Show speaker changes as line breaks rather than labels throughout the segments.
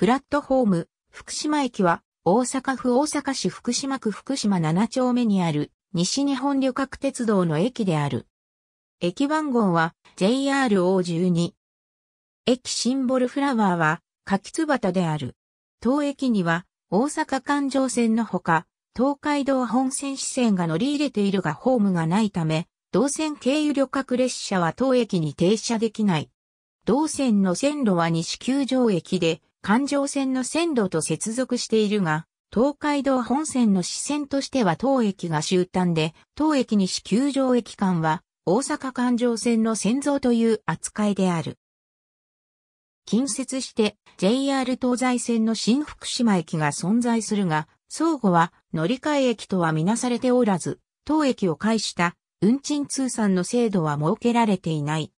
プラットホーム、福島駅は、大阪府大阪市福島区福島7丁目にある、西日本旅客鉄道の駅である。駅番号は JRO12。駅シンボルフラワーは柿つである。当駅には大阪環状線のほか、東海道本線支線が乗り入れているがホームがないため、同線経由旅客列車は当駅に停車できない。同線の線路は西九条駅で、環状線の線路と接続しているが、東海道本線の支線としては当駅が終端で、当駅西九条駅間は大阪環状線の線像という扱いである。近接して JR 東西線の新福島駅が存在するが、相互は乗り換え駅とはみなされておらず、当駅を介した運賃通算の制度は設けられていない。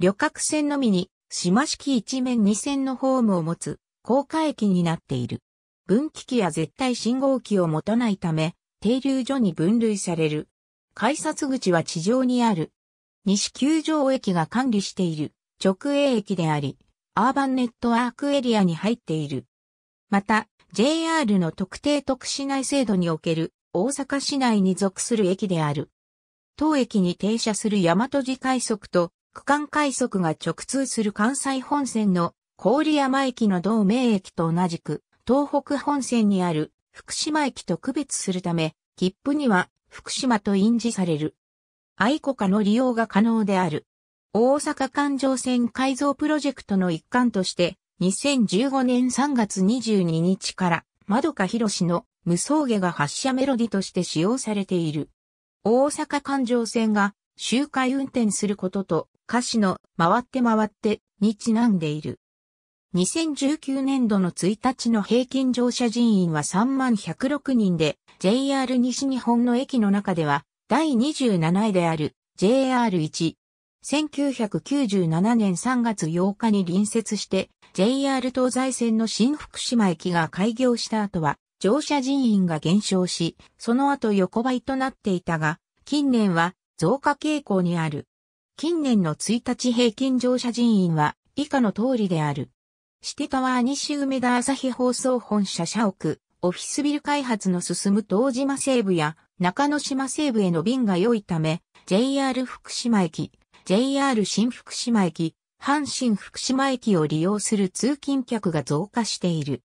旅客線のみに島式一面二線のホームを持つ高架駅になっている。分岐器や絶対信号機を持たないため、停留所に分類される。改札口は地上にある。西九条駅が管理している直営駅であり、アーバンネットワークエリアに入っている。また、JR の特定特市内制度における大阪市内に属する駅である。当駅に停車する大和寺快速と区間快速が直通する関西本線の郡山駅の同名駅と同じく、東北本線にある福島駅と区別するため、切符には福島と印字される。愛国家の利用が可能である。大阪環状線改造プロジェクトの一環として、2015年3月22日から、窓かひろしの無双下が発車メロディとして使用されている。大阪環状線が周回運転することと歌詞の回って回ってにちなんでいる。2019年度の1日の平均乗車人員は3万106人で、JR 西日本の駅の中では第27位である JR1。1997年3月8日に隣接して JR 東西線の新福島駅が開業した後は乗車人員が減少し、その後横ばいとなっていたが、近年は増加傾向にある。近年の1日平均乗車人員は以下の通りである。シテタワー西梅田朝日放送本社社屋、オフィスビル開発の進む東島西部や中野島西部への便が良いため、JR 福島駅、JR 新福島駅、阪神福島駅を利用する通勤客が増加している。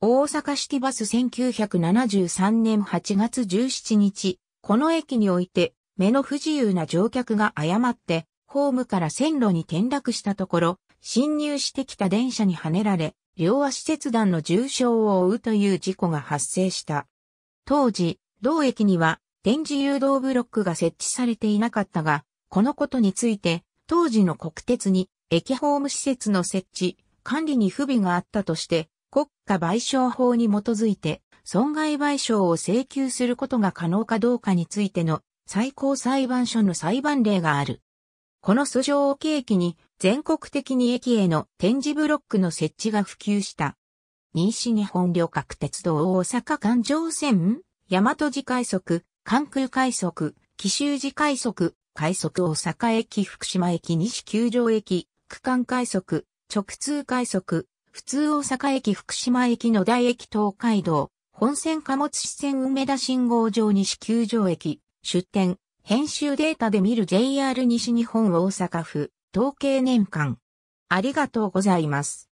大阪シティバス1973年8月17日、この駅において目の不自由な乗客が誤って、ホームから線路に転落したところ、侵入してきた電車にはねられ、両足切断の重傷を負うという事故が発生した。当時、同駅には電磁誘導ブロックが設置されていなかったが、このことについて、当時の国鉄に駅ホーム施設の設置、管理に不備があったとして、国家賠償法に基づいて、損害賠償を請求することが可能かどうかについての最高裁判所の裁判例がある。この訴状を契機に全国的に駅への展示ブロックの設置が普及した。西日本旅客鉄道大阪環状線、大和寺快速、関空快速、紀州寺快速、快速大阪駅福島駅西球場駅、区間快速、直通快速、普通大阪駅福島駅野大駅東海道、本線貨物支線梅田信号場西球場駅、出典、編集データで見る JR 西日本大阪府、統計年間。ありがとうございます。